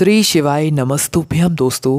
श्री शिवाय नमस्तुभ्यम दोस्तों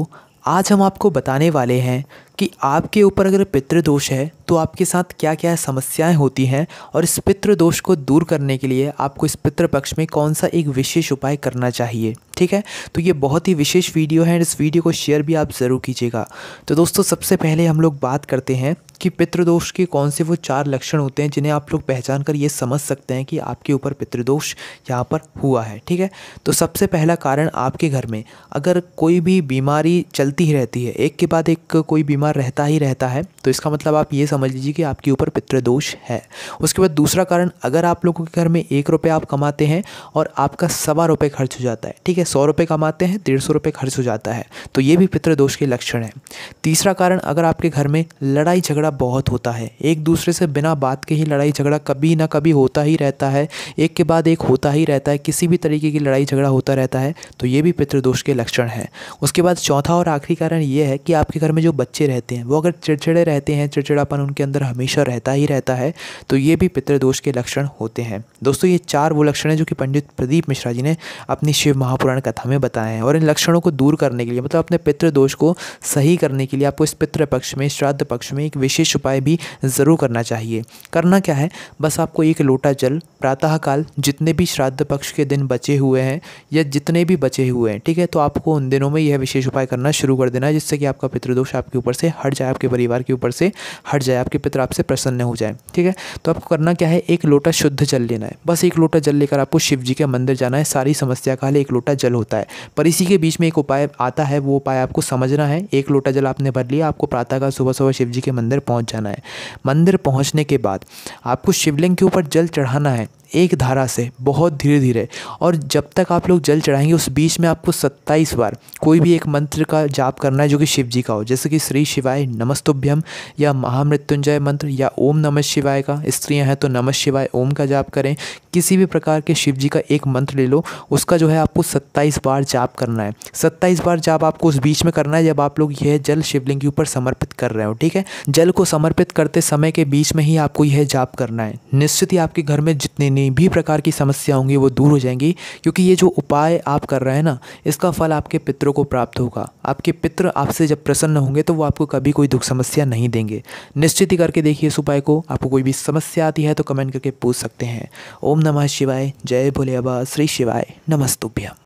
आज हम आपको बताने वाले हैं कि आपके ऊपर अगर पितृदोष है तो आपके साथ क्या क्या समस्याएं होती हैं और इस पितृदोष को दूर करने के लिए आपको इस पितृपक्ष पक्ष में कौन सा एक विशेष उपाय करना चाहिए ठीक है तो ये बहुत ही विशेष वीडियो है इस वीडियो को शेयर भी आप ज़रूर कीजिएगा तो दोस्तों सबसे पहले हम लोग बात करते हैं कि पितृदोष के कौन से वो चार लक्षण होते हैं जिन्हें आप लोग पहचान कर ये समझ सकते हैं कि आपके ऊपर पितृदोष यहाँ पर हुआ है ठीक है तो सबसे पहला कारण आपके घर में अगर कोई भी बीमारी चलती ही रहती है एक के बाद एक कोई बीमारी बीमार रहता ही रहता है तो इसका मतलब आप ये समझ लीजिए कि आपके ऊपर पितृदोष है उसके बाद दूसरा कारण अगर आप लोगों के घर में एक रुपये आप कमाते हैं और आपका सवा रुपये खर्च हो जाता है ठीक है सौ रुपये कमाते हैं डेढ़ सौ रुपये खर्च हो जाता है तो ये भी पितृदोष के लक्षण है तीसरा कारण अगर आपके घर में लड़ाई झगड़ा बहुत होता है एक दूसरे से बिना बात के ही लड़ाई झगड़ा कभी ना कभी होता ही रहता है एक के बाद एक होता ही रहता है किसी भी तरीके की लड़ाई झगड़ा होता रहता है तो ये भी पितृदोष के लक्षण है उसके बाद चौथा और आखिरी कारण ये है कि आपके घर में जो बच्चे रहते हैं वो अगर चिड़चिड़े रहते हैं चिड़चिड़ापन उनके अंदर हमेशा रहता ही रहता है तो ये भी पितृदोष के लक्षण होते हैं दोस्तों ये चार वो लक्षण हैं जो कि पंडित प्रदीप मिश्रा जी ने अपनी शिव महापुराण कथा में बताए हैं और इन लक्षणों को दूर करने के लिए मतलब अपने पितृदोष को सही करने के लिए आपको इस पितृपक्ष में श्राद्ध पक्ष में एक विशेष उपाय भी ज़रूर करना चाहिए करना क्या है बस आपको एक लोटा जल प्रातःकाल जितने भी श्राद्ध पक्ष के दिन बचे हुए हैं या जितने भी बचे हुए हैं ठीक है तो आपको उन दिनों में यह विशेष उपाय करना शुरू कर देना है जिससे कि आपका पितृदोष आपके ऊपर से से हट जाए आपके परिवार के ऊपर से हट जाए आपके पितर आपसे प्रसन्न हो जाए ठीक है तो आपको करना क्या है एक लोटा शुद्ध जल लेना है बस एक लोटा जल लेकर आपको शिव जी के मंदिर जाना है सारी समस्या का हल एक लोटा जल होता है पर इसी के बीच में एक उपाय आता है वो उपाय आपको समझना है एक लोटा जल आपने भर लिया आपको प्रातः का सुबह सुबह शिव जी के मंदिर पहुँच जाना है मंदिर पहुँचने के बाद आपको शिवलिंग के ऊपर जल चढ़ाना है एक धारा से बहुत धीरे धीरे और जब तक आप लोग जल चढ़ाएंगे उस बीच में आपको सत्ताईस बार कोई भी एक मंत्र का जाप करना है जो कि शिव जी का हो जैसे कि श्री शिवाय नमस्तुभ्यम या महामृत्युंजय मंत्र या ओम नमः शिवाय का स्त्रियां हैं तो नमः शिवाय ओम का जाप करें किसी भी प्रकार के शिव जी का एक मंत्र ले लो उसका जो है आपको सत्ताईस बार जाप करना है सत्ताईस बार जाप आपको उस बीच में करना है जब आप लोग यह जल शिवलिंग के ऊपर समर्पित कर रहे हो ठीक है जल को समर्पित करते समय के बीच में ही आपको यह जाप करना है निश्चित ही आपके घर में जितने जितनी भी प्रकार की समस्या होंगी वो दूर हो जाएंगी क्योंकि ये जो उपाय आप कर रहे हैं ना इसका फल आपके पितरों को प्राप्त होगा आपके पितर आपसे जब प्रसन्न होंगे तो वो आपको कभी कोई दुख समस्या नहीं देंगे निश्चित ही करके देखिए इस उपाय को आपको कोई भी समस्या आती है तो कमेंट करके पूछ सकते हैं ओम नमः शिवाय जय भोले बाबा श्री शिवाय नमस्तुभ्यम